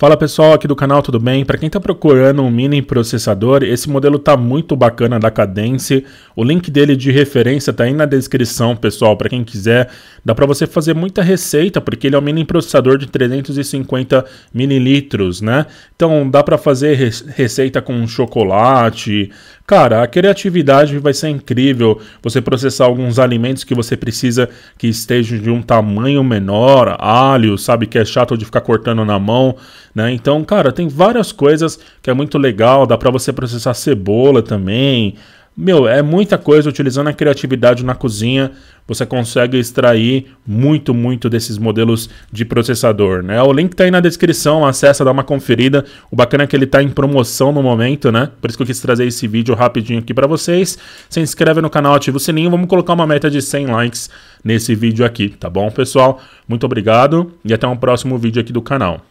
Fala pessoal aqui do canal, tudo bem? Para quem está procurando um mini processador, esse modelo tá muito bacana da Cadence. O link dele de referência tá aí na descrição, pessoal, para quem quiser. Dá para você fazer muita receita, porque ele é um mini processador de 350 mililitros, né? Então dá para fazer receita com chocolate, Cara, a criatividade vai ser incrível. Você processar alguns alimentos que você precisa que estejam de um tamanho menor, alho, sabe que é chato de ficar cortando na mão, né? Então, cara, tem várias coisas que é muito legal, dá para você processar cebola também. Meu, é muita coisa utilizando a criatividade na cozinha. Você consegue extrair muito, muito desses modelos de processador, né? O link tá aí na descrição, acessa, dá uma conferida. O bacana é que ele tá em promoção no momento, né? Por isso que eu quis trazer esse vídeo rapidinho aqui para vocês. Se inscreve no canal, ativa o sininho. Vamos colocar uma meta de 100 likes nesse vídeo aqui, tá bom, pessoal? Muito obrigado e até um próximo vídeo aqui do canal.